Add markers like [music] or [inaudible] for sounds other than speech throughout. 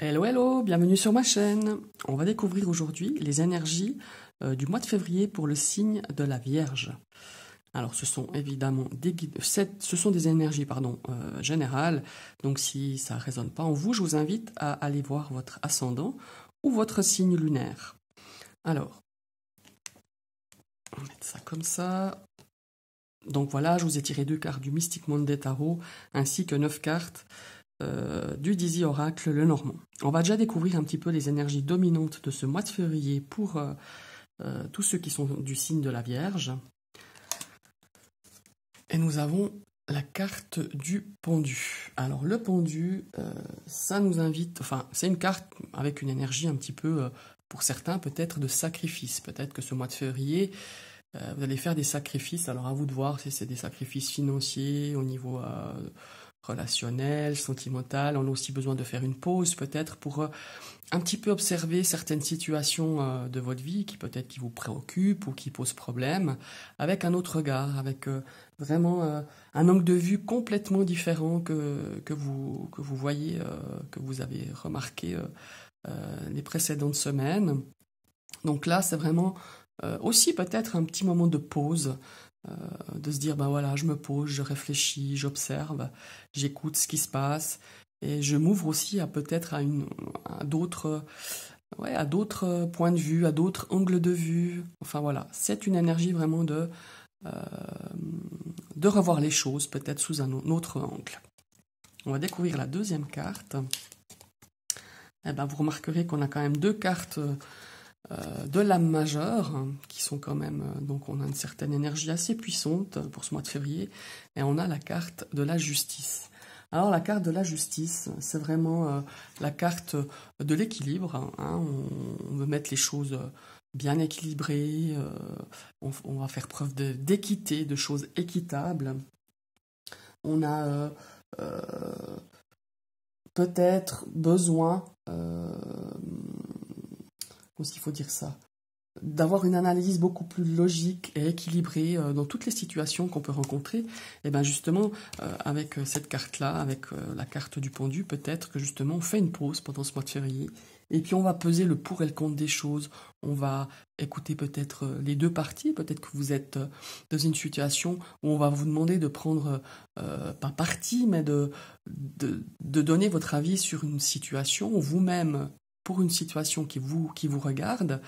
Hello hello, bienvenue sur ma chaîne. On va découvrir aujourd'hui les énergies euh, du mois de février pour le signe de la Vierge. Alors ce sont évidemment des ce sont des énergies pardon euh, générales. Donc si ça ne résonne pas en vous, je vous invite à aller voir votre ascendant ou votre signe lunaire. Alors on va mettre ça comme ça. Donc voilà, je vous ai tiré deux cartes du Mystic Monde des ainsi que neuf cartes euh, du Dizzy Oracle le Normand. On va déjà découvrir un petit peu les énergies dominantes de ce mois de février pour euh, euh, tous ceux qui sont du signe de la Vierge. Et nous avons la carte du pendu. Alors le pendu, ça nous invite, enfin c'est une carte avec une énergie un petit peu, pour certains peut-être, de sacrifice. Peut-être que ce mois de février, vous allez faire des sacrifices. Alors à vous de voir si c'est des sacrifices financiers au niveau relationnelle, sentimentale. On a aussi besoin de faire une pause peut-être pour euh, un petit peu observer certaines situations euh, de votre vie qui peut-être qui vous préoccupent ou qui posent problème avec un autre regard, avec euh, vraiment un angle de vue complètement différent que, vous, que vous voyez, que vous avez remarqué les précédentes semaines. Donc là, c'est vraiment aussi peut-être un petit moment de pause euh, de se dire, ben voilà, je me pose, je réfléchis, j'observe, j'écoute ce qui se passe, et je m'ouvre aussi à peut-être à, à d'autres ouais, points de vue, à d'autres angles de vue. Enfin voilà, c'est une énergie vraiment de, euh, de revoir les choses peut-être sous un autre angle. On va découvrir la deuxième carte. Eh ben, vous remarquerez qu'on a quand même deux cartes euh, euh, de l'âme majeure, hein, qui sont quand même, euh, donc on a une certaine énergie assez puissante euh, pour ce mois de février, et on a la carte de la justice. Alors la carte de la justice, c'est vraiment la carte de l'équilibre, hein, hein. on, veut mettre les choses bien équilibrées, on, va faire preuve d'équité, de, choses équitables. On a peut-être besoin il faut dire ça, d'avoir une analyse beaucoup plus logique et équilibrée euh, dans toutes les situations qu'on peut rencontrer, et eh bien justement, euh, avec euh, cette carte-là, avec la carte du pendu, peut-être que justement on fait une pause pendant ce mois de février, et puis on va peser le pour et le contre des choses, on va écouter peut-être les deux parties, peut-être que vous êtes dans une situation où on va vous demander de prendre, pas partie, mais de, de, de donner votre avis sur une situation où vous-même pour une situation qui vous, qui vous regarde,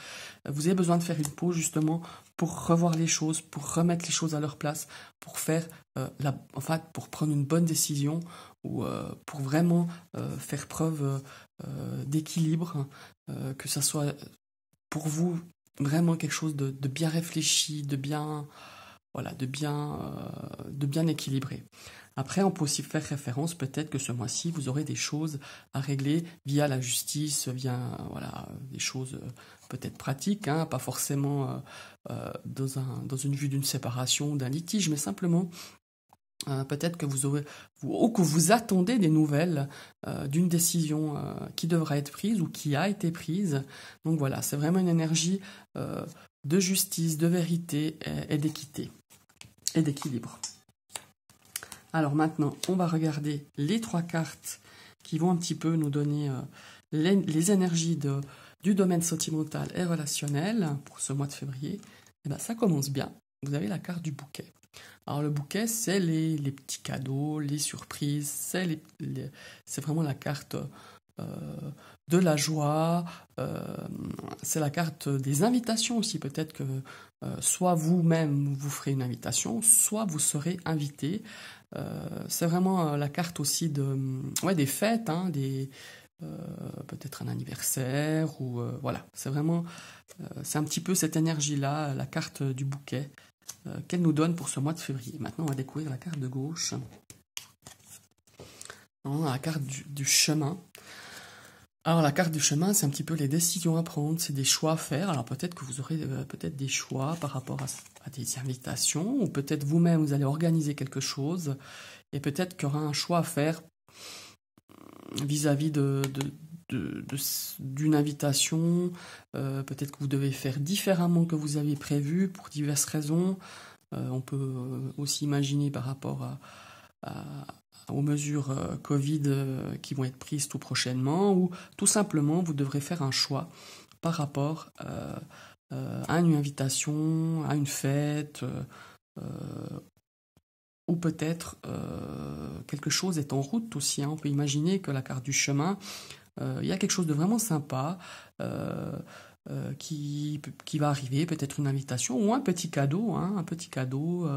vous avez besoin de faire une pause justement pour revoir les choses, pour remettre les choses à leur place, pour faire euh, la, en fait, pour prendre une bonne décision ou euh, pour vraiment euh, faire preuve d'équilibre, que ça soit pour vous vraiment quelque chose de, bien réfléchi, de bien voilà, de bien, de bien équilibré. Après, on peut aussi faire référence, peut-être que ce mois-ci, vous aurez des choses à régler via la justice, via voilà, des choses euh, peut-être pratiques, hein, pas forcément euh, euh, dans, un, dans une vue d'une séparation ou d'un litige, mais simplement peut-être que vous aurez ou que vous attendez des nouvelles d'une décision qui devra être prise ou qui a été prise. Donc voilà, c'est vraiment une énergie de justice, de vérité et d'équité et d'équilibre. Alors maintenant, on va regarder les trois cartes qui vont un petit peu nous donner euh, les, énergies du domaine sentimental et relationnel pour ce mois de février. Et eh ben, ça commence bien. Vous avez la carte du bouquet. Alors le bouquet, c'est les, petits cadeaux, les surprises, c'est vraiment la carte... Euh, euh, de la joie. Euh, c'est la carte des invitations aussi. Peut-être que euh, soit vous-même vous ferez une invitation, soit vous serez invité. c'est vraiment la carte aussi de, des fêtes, hein, des, peut-être un anniversaire ou voilà c'est vraiment c'est un petit peu cette énergie là la carte du bouquet qu'elle nous donne pour ce mois de février maintenant on va découvrir la carte de gauche la carte du chemin alors la carte du chemin, c'est un petit peu les décisions à prendre, c'est des choix à faire. Alors peut-être que vous aurez euh, peut-être des choix par rapport à, des invitations, ou peut-être vous-même vous allez organiser quelque chose, et peut-être qu'il y aura un choix à faire vis-à-vis de, d'une invitation. Euh, peut-être que vous devez faire différemment que vous avez prévu pour diverses raisons. Euh, on peut aussi imaginer par rapport à aux mesures euh, Covid euh, qui vont être prises tout prochainement, ou tout simplement vous devrez faire un choix par rapport euh, à une invitation, à une fête, ou peut-être quelque chose est en route aussi. Hein. On peut imaginer que la carte du chemin, il y a quelque chose de vraiment sympa. qui, qui va arriver, peut-être une invitation ou un petit cadeau, hein, un petit cadeau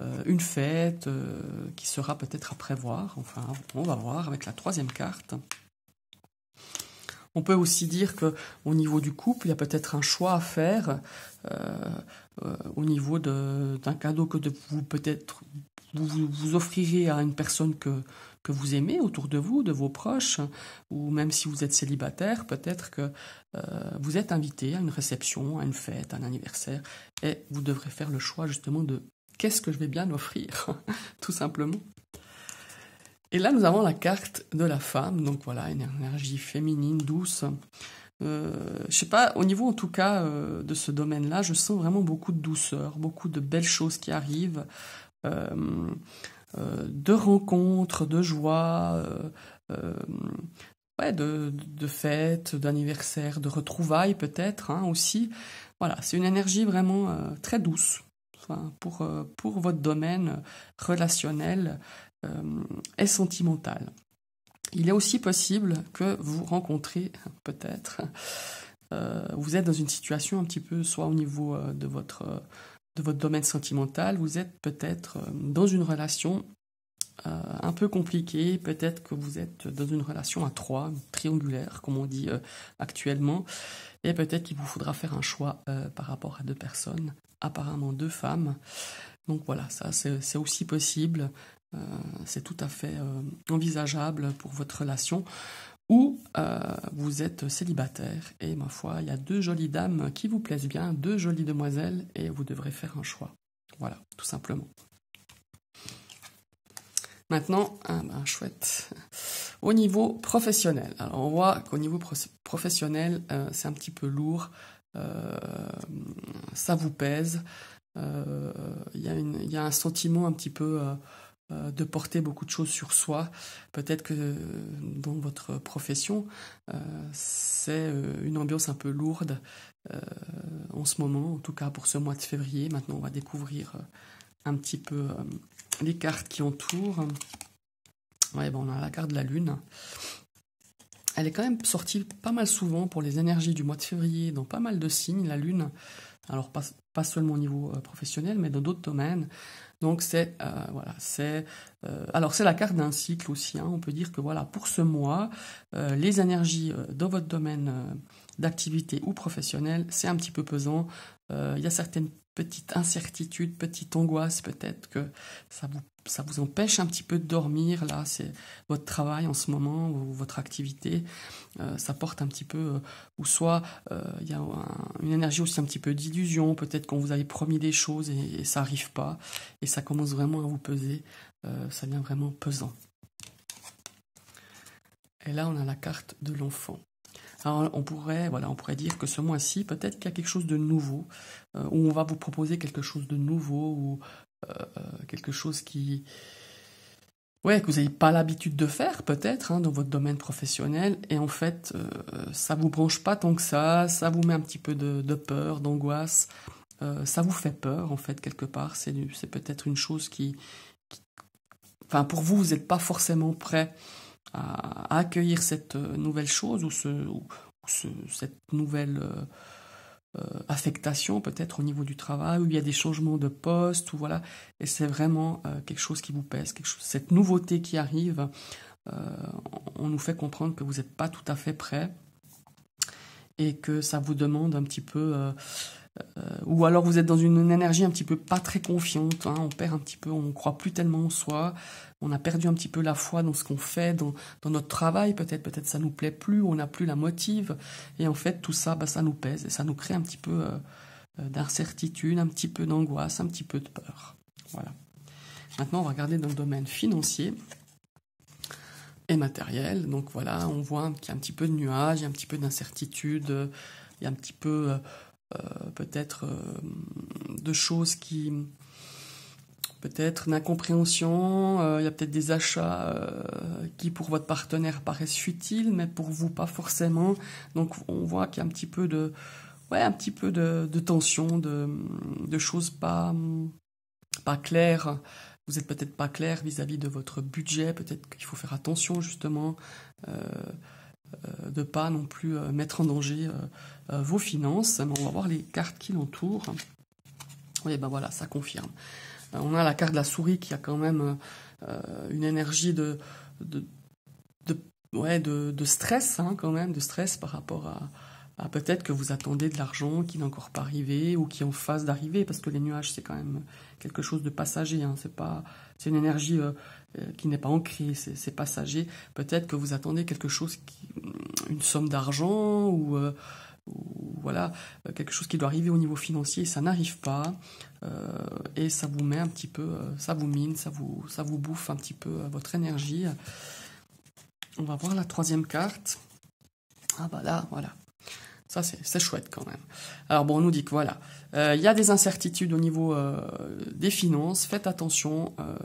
euh, une fête euh, qui sera peut-être à prévoir. Enfin, on va voir avec la troisième carte. On peut aussi dire qu'au niveau du couple, il y a peut-être un choix à faire euh, au niveau d'un cadeau que vous peut-être vous, offrirez à une personne que, que vous aimez autour de vous, de vos proches, ou même si vous êtes célibataire, peut-être que vous êtes invité à une réception, à une fête, à un anniversaire, et vous devrez faire le choix justement de qu'est-ce que je vais bien offrir, [laughs] tout simplement. Et là, nous avons la carte de la femme, donc voilà, une énergie féminine, douce. Je euh, je sais pas, au niveau en tout cas euh, de ce domaine-là, je sens vraiment beaucoup de douceur, beaucoup de belles choses qui arrivent, euh, de rencontres, de joie, ouais, de, de fêtes, d'anniversaires, de retrouvailles peut-être hein, aussi. Voilà, c'est une énergie vraiment très douce. Hein, euh, pour, votre domaine relationnel euh, et sentimental. Il est aussi possible que vous rencontrez peut-être, euh, vous êtes dans une situation un petit peu, soit au niveau de votre domaine sentimental, vous êtes peut-être dans une relation un peu compliquée, peut-être que vous êtes dans une relation à trois, triangulaire, comme on dit actuellement, et peut-être qu'il vous faudra faire un choix par rapport à deux personnes apparemment deux femmes. Donc voilà, ça c'est aussi possible, euh, c'est tout à fait euh, envisageable pour votre relation. Ou euh, vous êtes célibataire et ma foi, il y a deux jolies dames qui vous plaisent bien, deux jolies demoiselles et vous devrez faire un choix. Voilà, tout simplement. Maintenant, ah ben, chouette. Au niveau professionnel, alors on voit qu'au niveau professionnel, c'est un petit peu lourd euh, ça vous pèse. Il euh, y, a un sentiment un petit peu euh, de porter beaucoup de choses sur soi. Peut-être que dans votre profession, c'est une ambiance un peu lourde en ce moment, en tout cas pour ce mois de février. Maintenant, on va découvrir un petit peu les cartes qui entourent. Ouais, ben, on a la carte de la Lune. Elle est quand même sortie pas mal souvent pour les énergies du mois de février dans pas mal de signes, la Lune. Alors pas, seulement au niveau euh, professionnel, mais dans d'autres domaines. Donc c'est euh, voilà, c'est euh, alors c'est la carte d'un cycle aussi. Hein. On peut dire que voilà pour ce mois, les énergies dans votre domaine d'activité ou professionnel, c'est un petit peu pesant. Il y a certaines petite incertitude, petite angoisse peut-être que ça vous, empêche un petit peu de dormir. Là, c'est votre travail en ce moment ou votre activité, euh, ça porte un petit peu, euh, ou soit euh, il y a une énergie aussi un petit peu d'illusion, peut-être qu'on vous avait promis des choses et, et ça n'arrive pas, et ça commence vraiment à vous peser, ça devient vraiment pesant. Et là, on a la carte de l'enfant. Ah, on pourrait, voilà, on pourrait dire que ce mois-ci, peut-être qu'il y a quelque chose de nouveau, euh, où on va vous proposer quelque chose de nouveau, ou euh, euh, quelque chose qui, ouais, que vous n'avez pas l'habitude de faire, peut-être, hein, dans votre domaine professionnel. Et en fait, ça ça vous branche pas tant que ça, ça vous met un petit peu de, peur, d'angoisse. ça vous fait peur, en fait, quelque part. C'est peut-être une chose qui, qui, enfin, pour vous, vous n'êtes pas forcément prêt accueillir cette euh, nouvelle chose ou, ce, cette nouvelle euh, euh, affectation peut-être au niveau du travail, où il y a des changements de poste, ou voilà, et c'est vraiment quelque chose qui vous pèse, quelque chose, cette nouveauté qui arrive, on nous fait comprendre que vous n'êtes pas tout à fait prêt et que ça vous demande un petit peu euh, ou alors vous êtes dans une énergie un petit peu pas très confiante, hein, on perd un petit peu, on croit plus tellement en soi, on a perdu un petit peu la foi dans ce qu'on fait, dans, dans notre travail peut-être, peut-être ça nous plaît plus, on n'a plus la motive, et en fait tout ça, bah, ça nous pèse, et ça nous crée un petit peu euh, euh, d'incertitude, un petit peu d'angoisse, un petit peu de peur. Voilà. Maintenant on va regarder dans le domaine financier et matériel, donc voilà, on voit qu'il y a un petit peu de nuages, il y a un petit peu d'incertitude, il y a un petit peu... Euh, peut-être euh, de choses qui peut-être une incompréhension, euh, il y a peut-être des achats qui pour votre partenaire paraissent futiles, mais pour vous pas forcément. Donc on voit qu'il y a un petit peu de, ouais, un petit peu de, tension, de, choses pas, pas claires. Vous êtes peut-être pas clair vis-à-vis de votre budget, peut-être qu'il faut faire attention justement. Euh, de pas non plus euh, mettre en danger euh, vos finances. Mais on va voir les cartes qui l'entourent. Oui, ben voilà, ça confirme. on a la carte de la souris qui a quand même une énergie de, de, de, ouais, de, stress, hein, quand même, de stress par rapport à, peut-être que vous attendez de l'argent qui n'est encore pas arrivé ou qui est en phase d'arriver, parce que les nuages, c'est quand même quelque chose de passager. Hein. c'est pas, c'est une énergie euh, euh, qui n'est pas ancrée, c'est passager. Peut-être que vous attendez quelque chose, mm, une somme d'argent ou, euh, voilà, quelque chose qui doit arriver au niveau financier, ça n'arrive pas et ça vous met un petit peu, ça vous mine, ça vous, ça vous bouffe un petit peu votre énergie. On va voir la troisième carte. Ah bah là, voilà. Ça, c'est chouette quand même. Alors bon, on nous dit que voilà, il euh, y a des incertitudes au niveau euh, des finances. Faites attention, euh,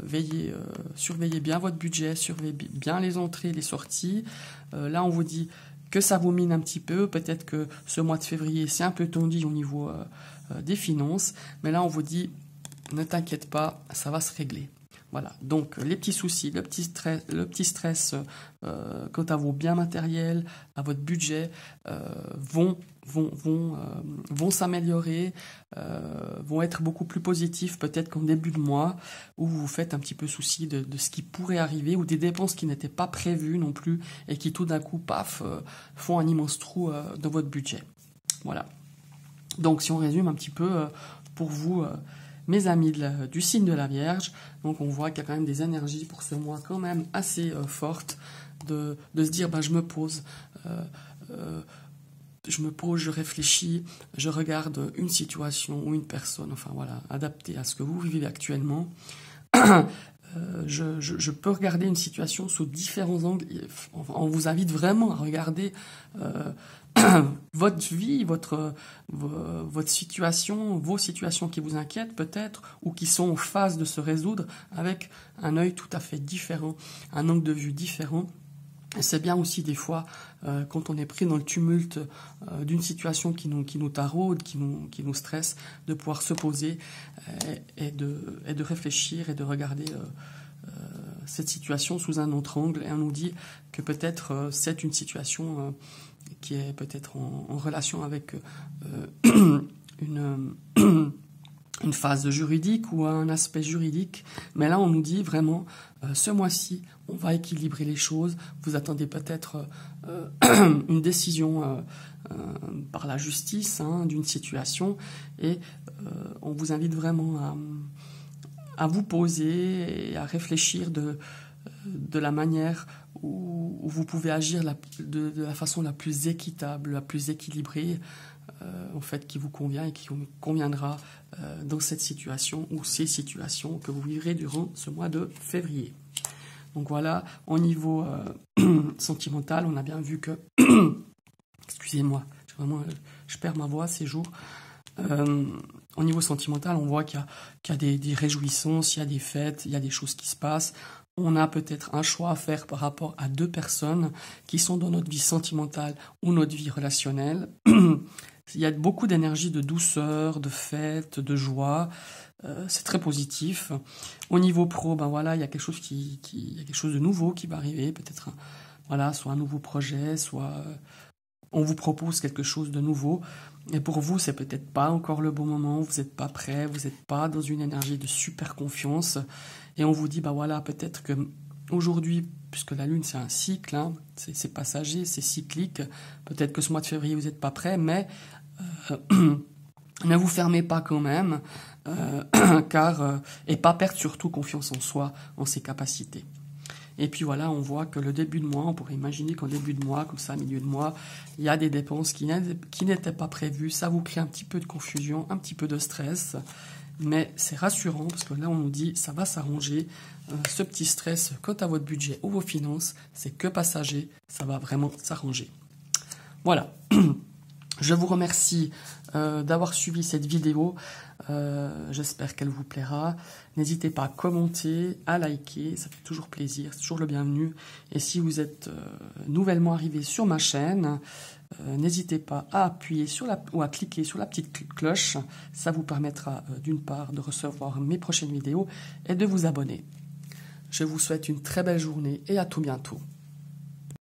veillez, surveillez bien votre budget, surveillez bien les entrées, les sorties. là, on vous dit que ça vous mine un petit peu. Peut-être que ce mois de février, c'est un peu tendu au niveau des finances. Mais là, on vous dit, ne t'inquiète pas, ça va se régler. Voilà, donc les petits soucis, le petit stress, le petit stress euh, quant à vos biens matériels, à votre budget, euh, vont, vont, euh, s'améliorer, vont être beaucoup plus positifs peut-être qu'en début de mois, où vous faites un petit peu souci de, de ce qui pourrait arriver, ou des dépenses qui n'étaient pas prévues non plus, et qui tout d'un coup, paf, font un immense trou dans votre budget. Voilà. Donc si on résume un petit peu pour vous mes amis du signe de la Vierge. Donc on voit qu'il y a quand même des énergies pour ce mois quand même assez euh, fortes de, se dire bah, je me pose. Euh, euh, je me pose, je réfléchis, je regarde une situation ou une personne, enfin voilà, adaptée à ce que vous vivez actuellement. [clears throat] Je, peux regarder une situation sous différents angles. On vous invite vraiment à regarder [clears throat] votre vie, votre, votre situation, vos situations qui vous inquiètent peut-être, ou qui sont en phase de se résoudre avec un œil tout à fait différent, un angle de vue différent. C'est bien aussi des fois, euh, quand on est pris dans le tumulte euh, d'une situation qui nous, qui nous taraude, qui nous, qui nous stresse, de pouvoir se poser euh, et, de, et de, réfléchir et de regarder cette situation sous un autre angle. Et on nous dit que peut-être c'est une situation qui est peut-être en, relation avec euh, [clears throat] une, [clears throat] une, phase juridique ou un aspect juridique. Mais là, on nous dit vraiment, euh, ce mois-ci, on va équilibrer les choses. Vous attendez peut-être euh, [clears throat] une décision par la justice hein, d'une situation et on vous invite vraiment à, à vous poser et à réfléchir de de la manière où, vous pouvez agir de, la façon la plus équitable, la plus équilibrée, euh, en fait, qui vous convient et qui vous conviendra euh, dans cette situation ou ces situations que vous vivrez durant ce mois de février. Donc voilà, au niveau euh, [clears throat] sentimental, on a bien vu que, [clears throat] excusez-moi, vraiment, je perds ma voix ces jours. au niveau sentimental, on voit qu'il y a, des réjouissances, il y a des fêtes, il y a des choses qui se passent on a peut-être un choix à faire par rapport à deux personnes qui sont dans notre vie sentimentale ou notre vie relationnelle. [clears throat] Il y a beaucoup d'énergie de douceur, de fête, de joie. Euh, c'est très positif. Au niveau pro, ben voilà, il y a quelque chose qui, qui y a quelque chose de nouveau qui va arriver, peut-être voilà, soit un nouveau projet, soit euh, on vous propose quelque chose de nouveau. Et pour vous, c'est peut-être pas encore le bon moment, vous n'êtes pas prêt, vous n'êtes pas dans une énergie de super confiance et on vous dit bah voilà peut-être que aujourd'hui puisque la lune c'est un cycle hein, c'est passager c'est cyclique peut-être que ce mois de février vous n'êtes pas prêt mais euh, [clears throat] ne vous fermez pas quand même euh, [clears throat] car euh, et pas perdre surtout confiance en soi en ses capacités et puis voilà, on voit que le début de mois, on pourrait imaginer qu'en début de mois, comme ça, milieu de mois, il y a des dépenses qui n'étaient pas prévues. Ça vous crée un petit peu de confusion, un petit peu de stress mais c'est rassurant parce que là on nous dit ça va s'arranger, euh, ce petit stress quant à votre budget ou vos finances, c'est que passager, ça va vraiment s'arranger. Voilà, [clears throat] je vous remercie euh, d'avoir suivi cette vidéo, euh, j'espère qu'elle vous plaira. N'hésitez pas à commenter, à liker, ça fait toujours plaisir, c'est toujours le bienvenu. Et si vous êtes nouvellement arrivé sur ma chaîne, euh, n'hésitez pas à appuyer sur la, ou à cliquer sur la petite cloche. Ça vous permettra euh, d'une part de recevoir mes prochaines vidéos et de vous abonner. Je vous souhaite une très belle journée et à tout bientôt.